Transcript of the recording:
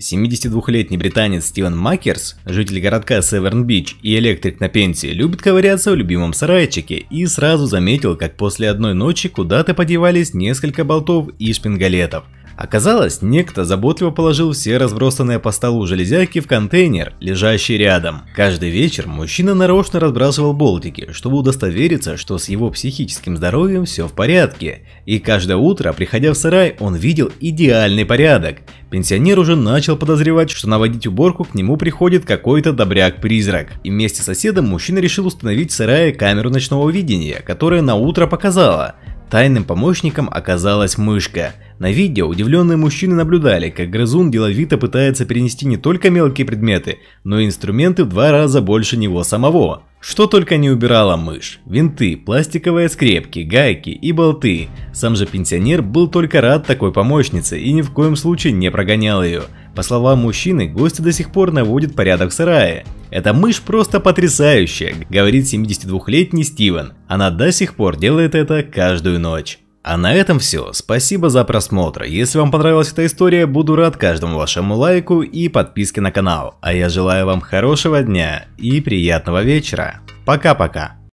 72-летний британец Стивен Макерс, житель городка Северн-Бич и электрик на пенсии, любит ковыряться в любимом сарайчике и сразу заметил, как после одной ночи куда-то подевались несколько болтов и шпингалетов – Оказалось, некто заботливо положил все разбросанные по столу железяки в контейнер, лежащий рядом. Каждый вечер мужчина нарочно разбрасывал болтики, чтобы удостовериться, что с его психическим здоровьем все в порядке. И каждое утро, приходя в сарай, он видел идеальный порядок. Пенсионер уже начал подозревать, что наводить уборку к нему приходит какой-то добряк-призрак. И вместе с соседом мужчина решил установить в сарае камеру ночного видения, которая на утро показала. Тайным помощником оказалась мышка – на видео удивленные мужчины наблюдали, как грызун деловито пытается перенести не только мелкие предметы, но и инструменты в два раза больше него самого. Что только не убирала мышь. Винты, пластиковые скрепки, гайки и болты. Сам же пенсионер был только рад такой помощнице и ни в коем случае не прогонял ее. По словам мужчины, гости до сих пор наводят порядок в сарае. «Эта мышь просто потрясающая», говорит 72-летний Стивен. Она до сих пор делает это каждую ночь. А на этом все. Спасибо за просмотр. Если вам понравилась эта история, буду рад каждому вашему лайку и подписке на канал. А я желаю вам хорошего дня и приятного вечера. Пока-пока.